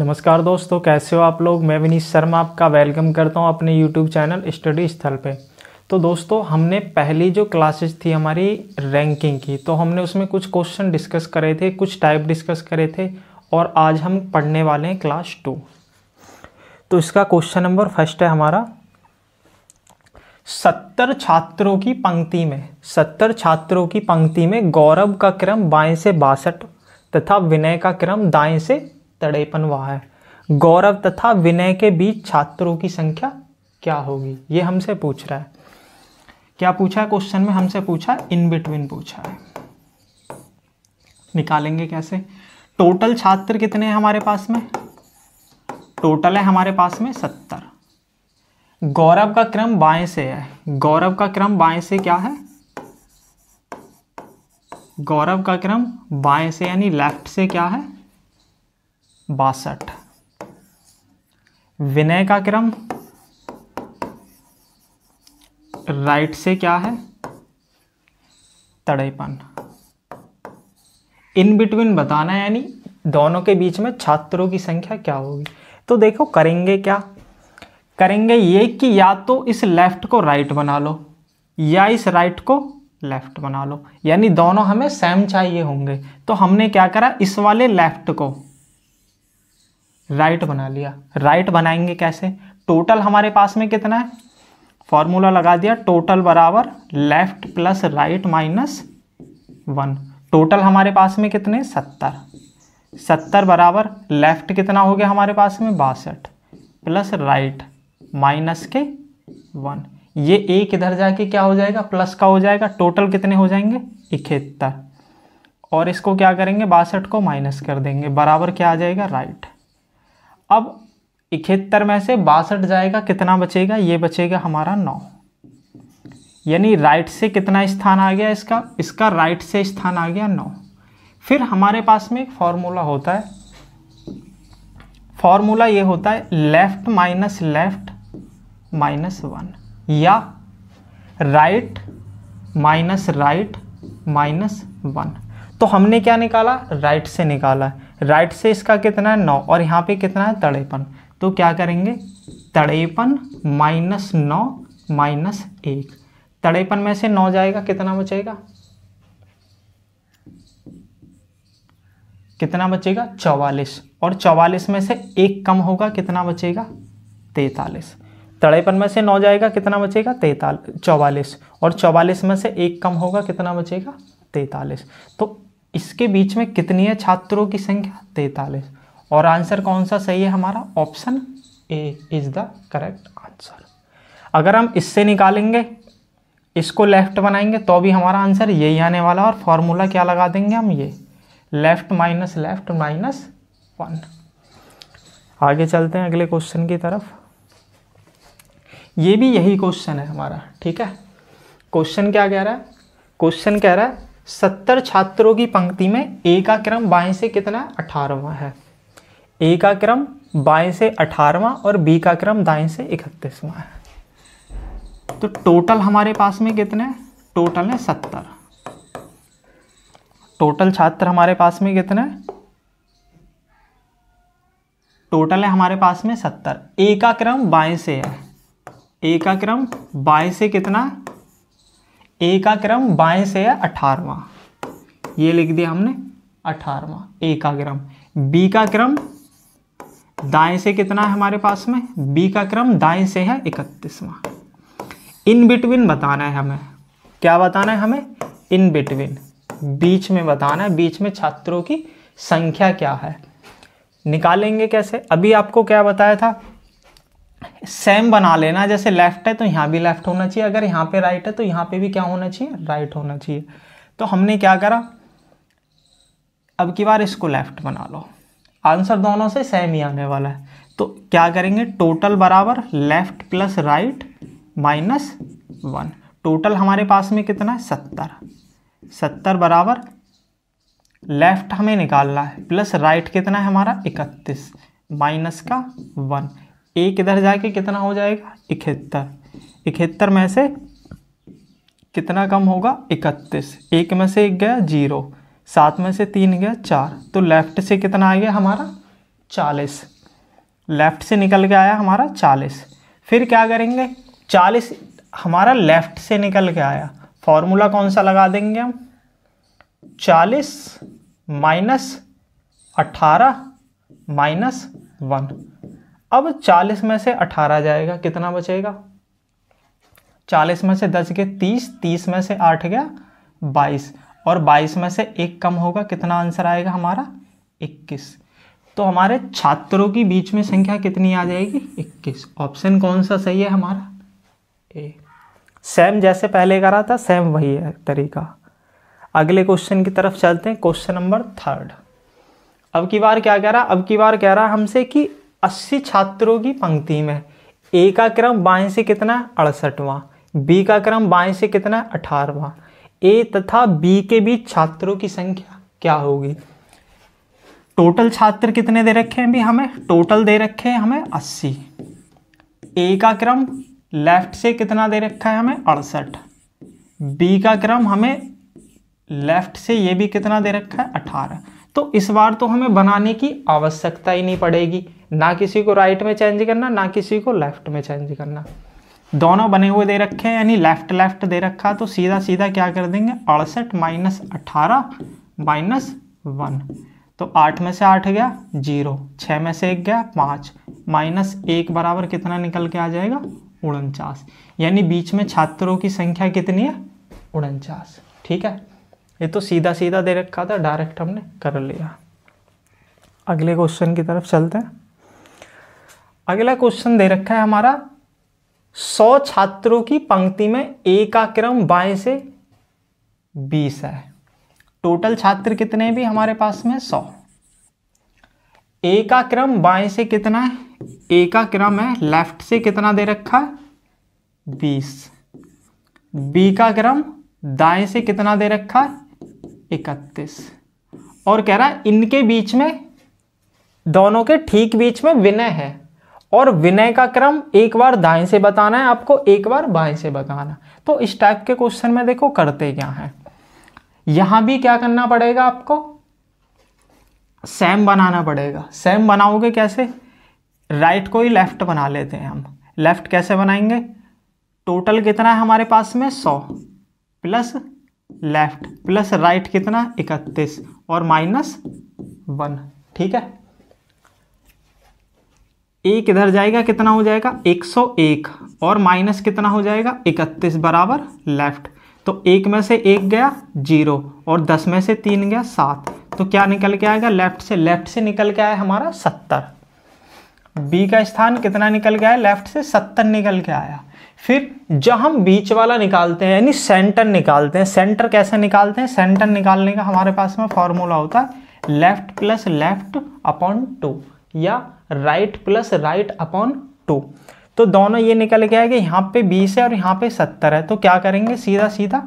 नमस्कार दोस्तों कैसे हो आप लोग मैं विनीत शर्मा आपका वेलकम करता हूं अपने यूट्यूब चैनल स्टडी स्थल पे तो दोस्तों हमने पहली जो क्लासेस थी हमारी रैंकिंग की तो हमने उसमें कुछ क्वेश्चन डिस्कस करे थे कुछ टाइप डिस्कस करे थे और आज हम पढ़ने वाले हैं क्लास टू तो इसका क्वेश्चन नंबर फर्स्ट है हमारा सत्तर छात्रों की पंक्ति में सत्तर छात्रों की पंक्ति में गौरव का क्रम बाएं से बासठ तथा विनय का क्रम दाएं से तड़ेपन वहाँ है गौरव तथा विनय के बीच छात्रों की संख्या क्या होगी ये हमसे पूछ रहा है क्या पूछा है क्वेश्चन में हमसे पूछा है इन बिटवीन पूछा है निकालेंगे कैसे टोटल छात्र कितने हैं हमारे पास में टोटल है हमारे पास में सत्तर गौरव का क्रम बाएं से है गौरव का क्रम बाएं से क्या है गौरव का क्रम बाएं से यानी लेफ्ट से क्या है बासठ विनय का क्रम राइट से क्या है तड़ेपन इन बिटवीन बताना यानी दोनों के बीच में छात्रों की संख्या क्या होगी तो देखो करेंगे क्या करेंगे ये कि या तो इस लेफ्ट को राइट बना लो या इस राइट को लेफ्ट बना लो यानी दोनों हमें सेम चाहिए होंगे तो हमने क्या करा इस वाले लेफ्ट को राइट बना लिया राइट बनाएंगे कैसे टोटल हमारे पास में कितना है फॉर्मूला लगा दिया टोटल बराबर left plus right minus one total हमारे पास में कितने सत्तर सत्तर बराबर लेफ्ट कितना हो गया हमारे पास में बासठ प्लस राइट माइनस के वन ये एक इधर जाके क्या हो जाएगा प्लस का हो जाएगा टोटल कितने हो जाएंगे इकहत्तर और इसको क्या करेंगे बासठ को माइनस कर देंगे बराबर क्या आ जाएगा राइट right. अब इकहत्तर में से बासठ जाएगा कितना बचेगा ये बचेगा हमारा नौ यानी राइट से कितना स्थान आ गया इसका इसका राइट से स्थान आ गया नौ फिर हमारे पास में एक फॉर्मूला होता है फॉर्मूला ये होता है left minus left minus one या right minus right minus one तो हमने क्या निकाला राइट से निकाला है राइट से इसका कितना है नौ और यहाँ पे कितना है तड़ेपन तो क्या करेंगे तड़ेपन माइनस नौ माइनस एक तड़ेपन में से नौ जाएगा कितना बचेगा कितना बचेगा चौवालीस और चौवालीस में से एक कम होगा कितना बचेगा तैतालीस तड़ेपन में से नौ जाएगा कितना बचेगा तैतालीस चौवालीस और चौवालीस में से एक कम होगा कितना बचेगा तैतालीस तो इसके बीच में कितनी है छात्रों की संख्या तैतालीस और आंसर कौन सा सही है हमारा option A is the correct answer अगर हम इससे निकालेंगे इसको लेफ़्ट बनाएंगे तो भी हमारा आंसर यही आने वाला और फॉर्मूला क्या लगा देंगे हम ये left minus left minus one आगे चलते हैं अगले क्वेश्चन की तरफ ये भी यही क्वेश्चन है हमारा ठीक है क्वेश्चन क्या कह रहा है क्वेश्चन कह रहा है सत्तर छात्रों की पंक्ति में ए का क्रम बाएं से कितना अठारहवा है ए का क्रम बाएं से अठारहवा और बी का क्रम दाएं से इकतीसवां है तो टोटल हमारे पास में कितने है? टोटल है सत्तर टोटल छात्र हमारे पास में कितने टोटल है हमारे पास में सत्तर ए का क्रम बाएं से है ए का क्रम बाएं से कितना ए का क्रम बाएं से है अठारवा ये लिख दिया हमने अठारवा ए का क्रम बी का क्रम दाएं से कितना है हमारे पास में बी का क्रम दाएं से है इकतीसवा इन बिटवीन बताना है हमें क्या बताना है हमें इन बिटवीन बीच में बताना है बीच में छात्रों की संख्या क्या है निकालेंगे कैसे अभी आपको क्या बताया था सेम बना लेना जैसे लेफ्ट है तो यहाँ भी लेफ्ट होना चाहिए अगर यहाँ पे राइट है तो यहाँ पे भी क्या होना चाहिए राइट होना चाहिए तो हमने क्या करा अब की बार इसको लेफ्ट बना लो आंसर दोनों से सेम ही आने वाला है तो क्या करेंगे टोटल बराबर left plus right minus one total हमारे पास में कितना है सत्तर सत्तर बराबर लेफ्ट हमें निकालना है प्लस राइट कितना है हमारा इकतीस माइनस का वन एक इधर जाके कितना हो जाएगा इकहत्तर इकहत्तर में से कितना कम होगा इकतीस एक में से एक गया जीरो सात में से तीन गया चार तो लेफ्ट से कितना आ गया हमारा चालीस लेफ्ट से निकल के आया हमारा चालीस फिर क्या करेंगे चालीस हमारा लेफ्ट से निकल के आया फॉर्मूला कौन सा लगा देंगे हम चालीस माइनस अट्ठारह माइनस वन अब 40 में से 18 जाएगा कितना बचेगा 40 में से 10 गए 30 30 में से 8 गया 22 और 22 में से एक कम होगा कितना आंसर आएगा हमारा 21 तो हमारे छात्रों की बीच में संख्या कितनी आ जाएगी 21 ऑप्शन कौन सा सही है हमारा ए सेम जैसे पहले करा था सेम वही है तरीका अगले क्वेश्चन की तरफ चलते हैं क्वेश्चन नंबर थर्ड अब की बार क्या कह रहा अब की बार कह रहा हमसे कि अस्सी छात्रों की पंक्ति में ए का क्रम बाएं से कितना अड़सठवां बी का क्रम बाएं से कितना अठारहवां ए तथा बी के बीच छात्रों की संख्या क्या होगी टोटल छात्र कितने दे रखे हैं भी हमें टोटल दे रखे हैं हमें अस्सी ए का क्रम लेफ्ट से कितना दे रखा है हमें अड़सठ बी का क्रम हमें लेफ्ट से ये भी कितना दे रखा है अठारह तो इस बार तो हमें बनाने की आवश्यकता ही नहीं पड़ेगी ना किसी को राइट में चेंज करना ना किसी को लेफ्ट में चेंज करना दोनों बने हुए दे रखे हैं यानी लेफ्ट लेफ्ट दे रखा तो सीधा सीधा क्या कर देंगे अड़सठ माइनस अठारह माइनस वन तो आठ में से आठ गया जीरो छः में से एक गया पाँच माइनस एक बराबर कितना निकल के आ जाएगा उनचास यानी बीच में छात्रों की संख्या कितनी है उनचास ठीक है ये तो सीधा सीधा दे रखा था डायरेक्ट हमने कर लिया अगले क्वेश्चन की तरफ चलते हैं अगला क्वेश्चन दे रखा है हमारा सौ छात्रों की पंक्ति में ए का क्रम बाएं से बीस है टोटल छात्र कितने भी हमारे पास में सौ ए का क्रम बाएं से कितना है ए का क्रम है लेफ्ट से कितना दे रखा है बीस बी का क्रम दाएं से कितना दे रखा है इकतीस और कह रहा है इनके बीच में दोनों के ठीक बीच में विनय है और विनय का क्रम एक बार दाएं से बताना है आपको एक बार बाएं से बताना तो इस टाइप के क्वेश्चन में देखो करते क्या है यहां भी क्या करना पड़ेगा आपको सेम बनाना पड़ेगा सेम बनाओगे कैसे राइट को ही लेफ्ट बना लेते हैं हम लेफ्ट कैसे बनाएंगे टोटल कितना है हमारे पास में सौ प्लस लेफ्ट प्लस राइट कितना इकतीस और माइनस वन ठीक है एक इधर जाएगा कितना हो जाएगा 101 और माइनस कितना हो जाएगा 31 बराबर लेफ्ट तो एक में से एक गया जीरो और दस में से तीन गया सात तो क्या निकल के आएगा लेफ्ट से लेफ्ट से निकल के आया हमारा सत्तर बी का स्थान कितना निकल के आया लेफ्ट से सत्तर निकल के आया फिर जब हम बीच वाला निकालते हैं यानी सेंटर निकालते हैं सेंटर कैसे निकालते हैं सेंटर निकालने का हमारे पास में फॉर्मूला होता है left plus left upon two या right plus right upon two तो दोनों ये निकल के आएगा यहाँ पे बीस है और यहाँ पे सत्तर है तो क्या करेंगे सीधा सीधा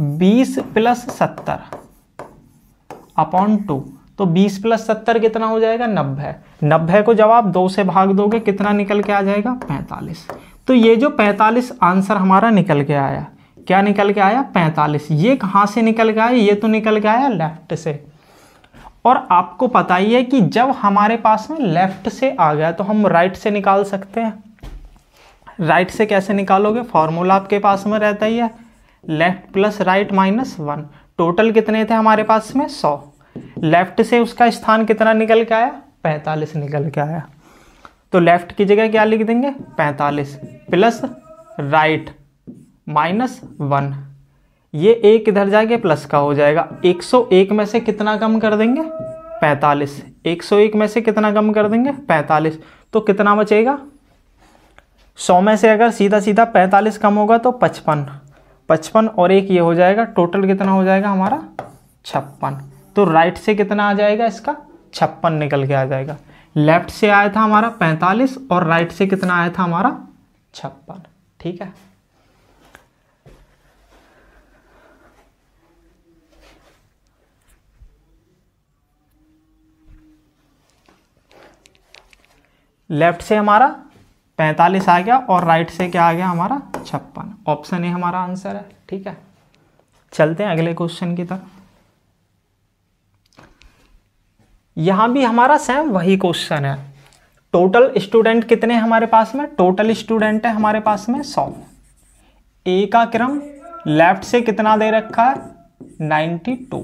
बीस प्लस सत्तर अपॉन टू तो बीस प्लस सत्तर कितना हो जाएगा नब्बे नब्बे को जब आप दो से भाग दोगे कितना निकल के आ जाएगा पैंतालीस तो ये जो पैंतालीस आंसर हमारा निकल के आया क्या निकल के आया पैंतालीस ये कहाँ से निकल के आया ये तो निकल के आया लेफ्ट से और आपको पता ही है कि जब हमारे पास में लेफ्ट से आ गया तो हम राइट से निकाल सकते हैं राइट से कैसे निकालोगे फॉर्मूला आपके पास में रहता ही है left plus right minus one total कितने थे हमारे पास में सौ लेफ्ट से उसका स्थान कितना निकल के आया पैंतालीस निकल के आया तो लेफ्ट की जगह क्या लिख देंगे पैंतालीस प्लस राइट माइनस वन ये एक इधर जाके प्लस का हो जाएगा 101 में से कितना कम कर देंगे 45 101 में से कितना कम कर देंगे 45 तो कितना बचेगा 100 में से अगर सीधा सीधा 45 कम होगा तो 55 55 और एक ये हो जाएगा टोटल कितना हो जाएगा हमारा छप्पन तो राइट से कितना आ जाएगा इसका छप्पन निकल के आ जाएगा लेफ्ट से आया था हमारा 45 और राइट से कितना आया था हमारा छप्पन ठीक है लेफ्ट से हमारा पैंतालीस आ गया और राइट से क्या आ गया हमारा छप्पन ऑप्शन ए हमारा आंसर है ठीक है चलते हैं अगले क्वेश्चन की तरफ यहां भी हमारा सेम वही क्वेश्चन है टोटल स्टूडेंट कितने हमारे पास में टोटल स्टूडेंट है हमारे पास में सौ ए का क्रम लेफ्ट से कितना दे रखा है नाइन्टी टू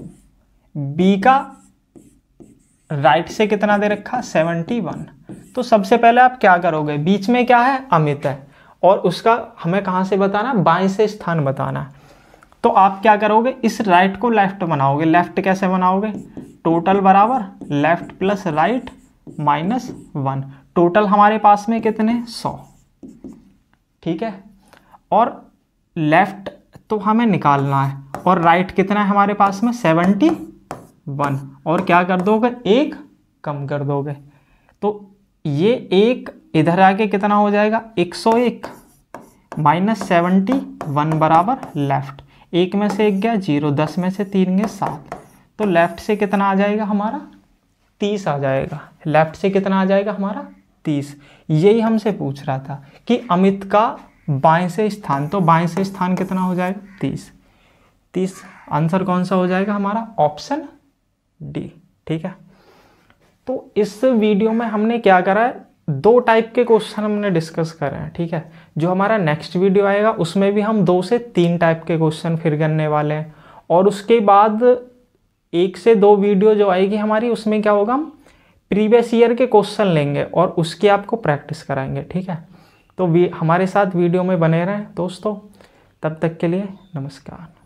बी का राइट से कितना दे रखा है सेवेंटी वन तो सबसे पहले आप क्या करोगे बीच में क्या है अमित है और उसका हमें कहाँ से बताना बाएं से स्थान बताना है तो आप क्या करोगे इस राइट को लेफ्ट बनाओगे लेफ्ट कैसे बनाओगे टोटल बराबर left plus right minus one total हमारे पास में कितने सौ ठीक है और लेफ्ट तो हमें निकालना है और राइट कितना है हमारे पास में सेवेंटी वन और क्या कर दोगे एक कम कर दोगे तो ये एक इधर आके कितना हो जाएगा 101 माइनस सेवेंटी वन बराबर लेफ्ट एक में से एक गया जीरो दस में से तीन गए सात तो लेफ्ट से कितना आ जाएगा हमारा तीस आ जाएगा लेफ्ट से कितना आ जाएगा हमारा तीस यही हमसे पूछ रहा था कि अमित का बाएं से स्थान तो बाएं से स्थान कितना हो जाएगा तीस तीस आंसर कौन सा हो जाएगा हमारा ऑप्शन डी ठीक है तो इस वीडियो में हमने क्या करा है दो टाइप के क्वेश्चन हमने डिस्कस करे हैं ठीक है जो हमारा नेक्स्ट वीडियो आएगा उसमें भी हम दो से तीन टाइप के क्वेश्चन फिर करने वाले हैं और उसके बाद एक से दो वीडियो जो आएगी हमारी उसमें क्या होगा हम प्रीवियस ईयर के क्वेश्चन लेंगे और उसकी आपको प्रैक्टिस कराएंगे ठीक है तो हमारे साथ वीडियो में बने रहें दोस्तों तब तक के लिए नमस्कार